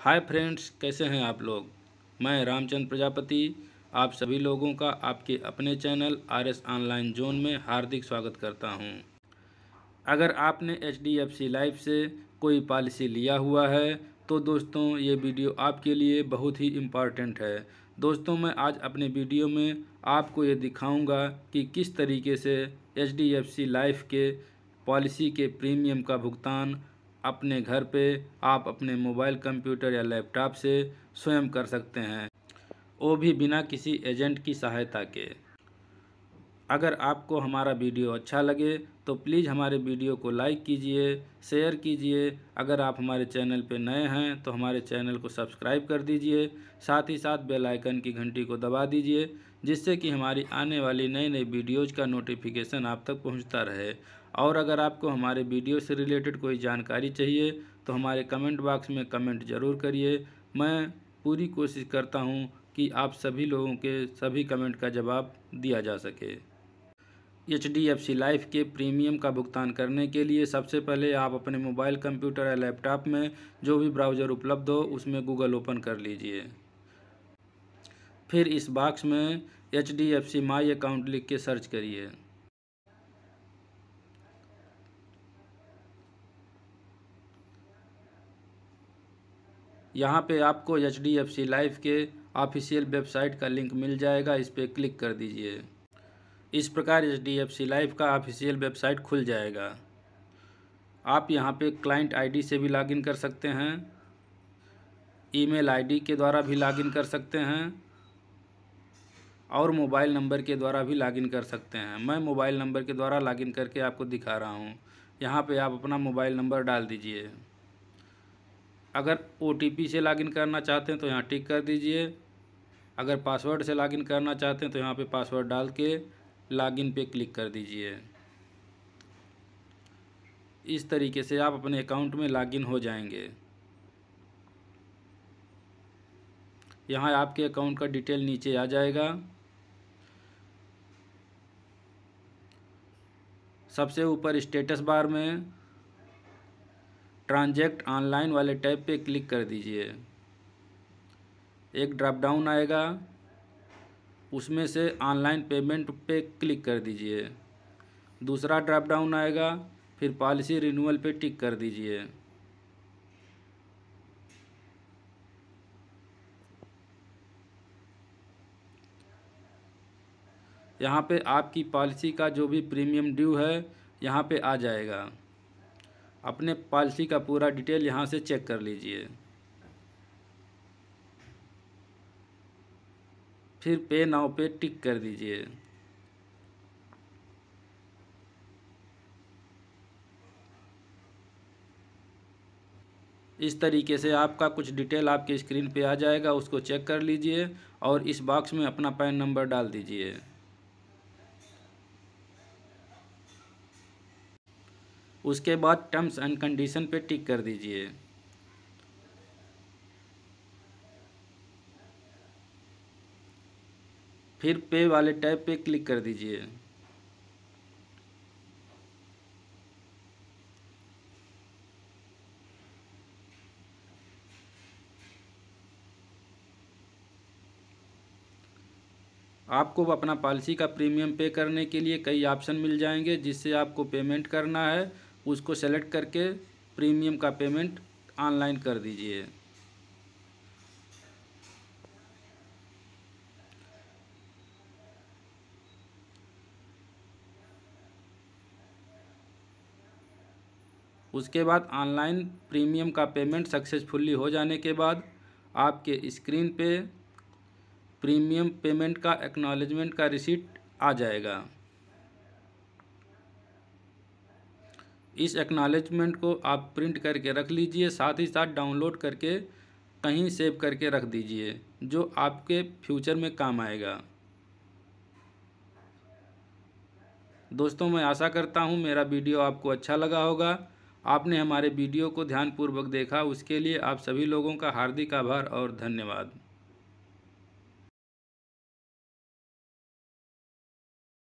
Hi friends कैसे हैं आप लोग मैं रामचंद्र प्रजापति आप सभी लोगों का आपके अपने channel R S online zone में हार्दिक स्वागत करता हूं। अगर आपने H D F C life से कोई पॉलिसी लिया हुआ है तो दोस्तों ये वीडियो आपके लिए बहुत ही इम्पॉर्टेंट है दोस्तों मैं आज अपने वीडियो में आपको ये दिखाऊँगा कि किस तरीके से H D F C life के पॉलिसी के प्रीमियम का भुगतान अपने घर पे आप अपने मोबाइल कंप्यूटर या लैपटॉप से स्वयं कर सकते हैं वो भी बिना किसी एजेंट की सहायता के अगर आपको हमारा वीडियो अच्छा लगे तो प्लीज़ हमारे वीडियो को लाइक कीजिए शेयर कीजिए अगर आप हमारे चैनल पर नए हैं तो हमारे चैनल को सब्सक्राइब कर दीजिए साथ ही साथ बेल आइकन की घंटी को दबा दीजिए जिससे कि हमारी आने वाली नई नई वीडियोज़ का नोटिफिकेशन आप तक पहुंचता रहे और अगर आपको हमारे वीडियो से रिलेटेड कोई जानकारी चाहिए तो हमारे कमेंट बॉक्स में कमेंट ज़रूर करिए मैं पूरी कोशिश करता हूँ कि आप सभी लोगों के सभी कमेंट का जवाब दिया जा सके H D F C life के प्रीमियम का भुगतान करने के लिए सबसे पहले आप अपने मोबाइल कंप्यूटर या लैपटॉप में जो भी ब्राउज़र उपलब्ध हो उसमें गूगल ओपन कर लीजिए फिर इस बॉक्स में H D F C my account लिख के सर्च करिए यहाँ पे आपको H D F C life के ऑफिशियल वेबसाइट का लिंक मिल जाएगा इस पर क्लिक कर दीजिए इस प्रकार H D F C life का ऑफिशियल वेबसाइट खुल जाएगा आप यहाँ पे क्लाइंट आईडी से भी लॉगिन कर सकते हैं ईमेल आईडी के द्वारा भी लॉगिन कर सकते हैं और मोबाइल नंबर के द्वारा भी लॉगिन कर सकते हैं मैं मोबाइल नंबर के द्वारा लॉगिन करके आपको दिखा रहा हूँ यहाँ पे आप अपना मोबाइल नंबर डाल दीजिए अगर ओ से लॉगिन करना चाहते हैं तो यहाँ टिक कर दीजिए अगर पासवर्ड से लॉगिन करना चाहते हैं तो यहाँ पे पासवर्ड डाल के लॉगिन पे क्लिक कर दीजिए इस तरीके से आप अपने अकाउंट में लॉगिन हो जाएंगे यहाँ आपके अकाउंट का डिटेल नीचे आ जाएगा सबसे ऊपर स्टेटस बार में ट्रांजेक्ट ऑनलाइन वाले टैब पे क्लिक कर दीजिए एक ड्रॉप डाउन आएगा उसमें से ऑनलाइन पेमेंट पे क्लिक कर दीजिए दूसरा ड्रॉप डाउन आएगा फिर पॉलिसी रिन्यूअल पे टिक कर दीजिए यहाँ पे आपकी पॉलिसी का जो भी प्रीमियम ड्यू है यहाँ पे आ जाएगा अपने पॉलिसी का पूरा डिटेल यहाँ से चेक कर लीजिए फिर पे नाव पे टिक कर दीजिए इस तरीके से आपका कुछ डिटेल आपके स्क्रीन पे आ जाएगा उसको चेक कर लीजिए और इस बॉक्स में अपना पैन नंबर डाल दीजिए उसके बाद टर्म्स एंड कंडीशन पे टिक कर दीजिए फिर पे वाले टैब पे क्लिक कर दीजिए आपको अपना पॉलिसी का प्रीमियम पे करने के लिए कई ऑप्शन मिल जाएंगे जिससे आपको पेमेंट करना है उसको सेलेक्ट करके प्रीमियम का पेमेंट ऑनलाइन कर दीजिए उसके बाद ऑनलाइन प्रीमियम का पेमेंट सक्सेसफुली हो जाने के बाद आपके स्क्रीन पे प्रीमियम पेमेंट का एक्नॉलेजमेंट का रिसीट आ जाएगा इस एक्नॉलेजमेंट को आप प्रिंट करके रख लीजिए साथ ही साथ डाउनलोड करके कहीं सेव करके रख दीजिए जो आपके फ्यूचर में काम आएगा दोस्तों मैं आशा करता हूँ मेरा वीडियो आपको अच्छा लगा होगा आपने हमारे वीडियो को ध्यानपूर्वक देखा उसके लिए आप सभी लोगों का हार्दिक आभार और धन्यवाद